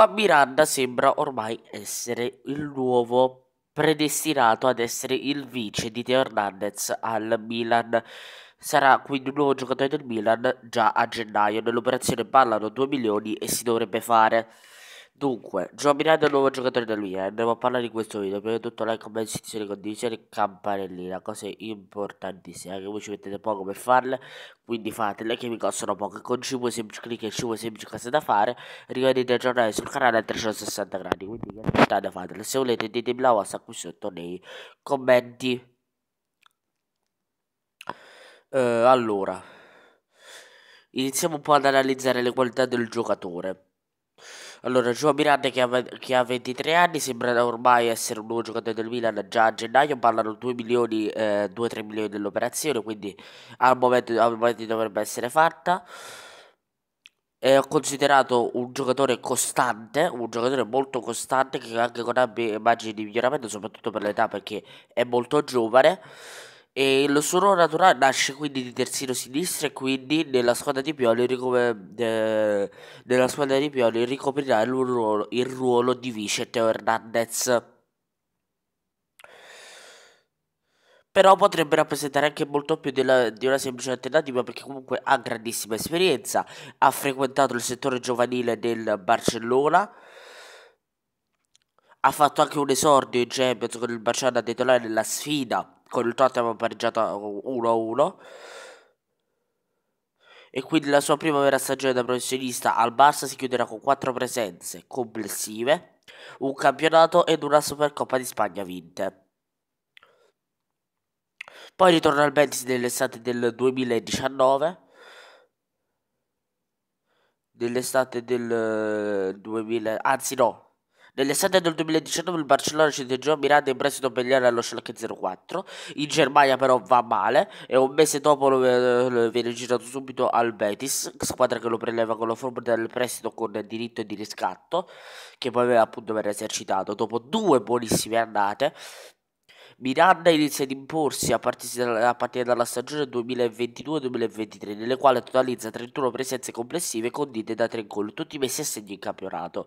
Fabiranda sembra ormai essere il nuovo predestinato ad essere il vice di Teo Hernandez al Milan. Sarà quindi un nuovo giocatore del Milan già a gennaio. Nell'operazione ballano 2 milioni e si dovrebbe fare. Dunque, Joe Miranda è il nuovo giocatore da lui e eh. andiamo a parlare di questo video. Prima di tutto like, comment, sezione, condivisione, campanellina, cose importantissime. Anche voi ci mettete poco per farle, quindi fatele che mi costano poco. Con 5 semplici clic e 5 semplici cose da fare, rimanete aggiornati sul canale a 360 gradi. Quindi aspettate, fatele. Se volete ditemi la vostra qui sotto nei commenti. Uh, allora, iniziamo un po' ad analizzare le qualità del giocatore. Allora, Joao Miranda che ha, 23 anni sembra ormai essere un nuovo giocatore del Milan, già a gennaio parlano 2 milioni, eh, 3 milioni dell'operazione, quindi al momento, al momento dovrebbe essere fatta è eh, considerato un giocatore costante, un giocatore molto costante che anche con ampi immagini di miglioramento, soprattutto per l'età perché è molto giovane. E lo suo naturale nasce quindi di terzino sinistro e quindi nella squadra di Pioli, ricopre, eh, nella squadra di Pioli ricoprirà il ruolo, il ruolo di vice Teo Hernandez. Però potrebbe rappresentare anche molto più della, di una semplice alternativa perché comunque ha grandissima esperienza, ha frequentato il settore giovanile del Barcellona, ha fatto anche un esordio in Champions con il Barcellona titolare nella sfida con il Tottenham pareggiato 1-1 e quindi la sua prima vera stagione da professionista al Barça si chiuderà con 4 presenze complessive, un campionato ed una Supercoppa di Spagna vinte. Poi ritorna al Betis nell'estate del 2019. Nell'estate del 2000, eh, anzi no, Nell'estate del 2019 il Barcellona cede cedeggiò Miranda in prestito per gli anni allo Schalke 04, in Germania però va male e un mese dopo lo, lo eh, viene girato subito al Betis, squadra che lo preleva con la forma del prestito con diritto di riscatto, che poi appunto verrà esercitato. Dopo due buonissime andate, Miranda inizia ad imporsi a partire, dalla stagione 2022-2023, nelle quali totalizza 31 presenze complessive condite da 3 gol, tutti messi a segno in campionato.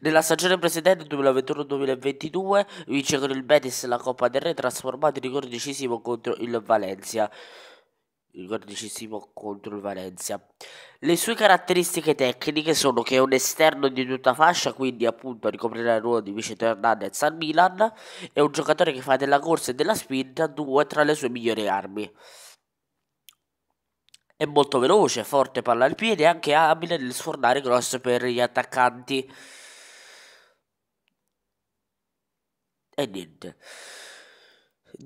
Nella stagione precedente 2021-2022 vince con il Betis la Coppa del Re trasformato in rigore decisivo contro il Valencia. Il decisivo contro il Valencia. Le sue caratteristiche tecniche sono che è un esterno di tutta fascia, quindi appunto ricoprirà il ruolo di Vicente Hernandez al Milan, è un giocatore che fa della corsa e della spinta due tra le sue migliori armi. È molto veloce, forte palla al piede e anche abile nel sfornare grosso per gli attaccanti. E niente.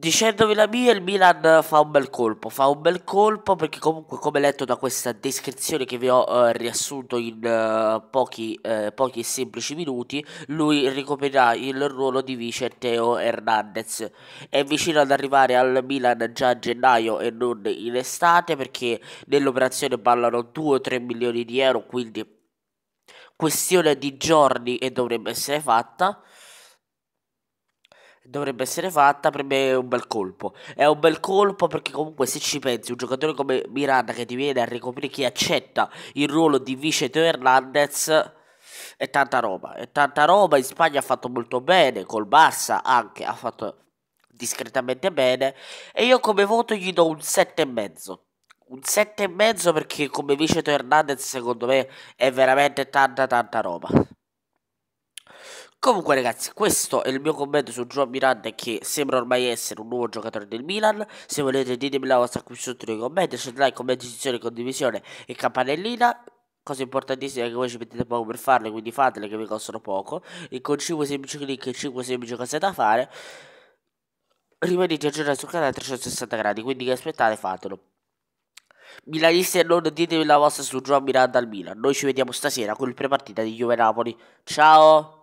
Dicendovi la mia, il Milan fa un bel colpo, fa un bel colpo perché comunque come letto da questa descrizione che vi ho eh, riassunto in eh, pochi, eh, pochi, e semplici minuti, lui ricoprirà il ruolo di vice Teo Hernandez. È vicino ad arrivare al Milan già a gennaio e non in estate perché nell'operazione ballano 2 3 milioni di euro, quindi questione di giorni e dovrebbe essere fatta dovrebbe essere fatta per me è un bel colpo. È un bel colpo perché comunque se ci pensi un giocatore come Miranda che ti viene a ricoprire chi accetta il ruolo di vice Teo Hernandez è tanta roba, è tanta roba, in Spagna ha fatto molto bene, col Barça anche ha fatto discretamente bene e io come voto gli do un e mezzo un e mezzo perché come vice Teo Hernandez secondo me è veramente tanta tanta roba Comunque ragazzi, questo è il mio commento su João Miranda che sembra ormai essere un nuovo giocatore del Milan. Se volete ditemi la vostra qui sotto nei commenti, lasciate like, commenti, sezione, condivisione e campanellina. Cose importantissime che voi ci mettete poco per farle, quindi fatele che vi costano poco. E con 5 semplici clic e 5 semplici cose da fare, rimanete aggiornati sul canale a 360 gradi, quindi che aspettate fatelo. Milanisti e non ditemi la vostra su João Miranda al Milan. Noi ci vediamo stasera con il prepartita di Juve Napoli. Ciao!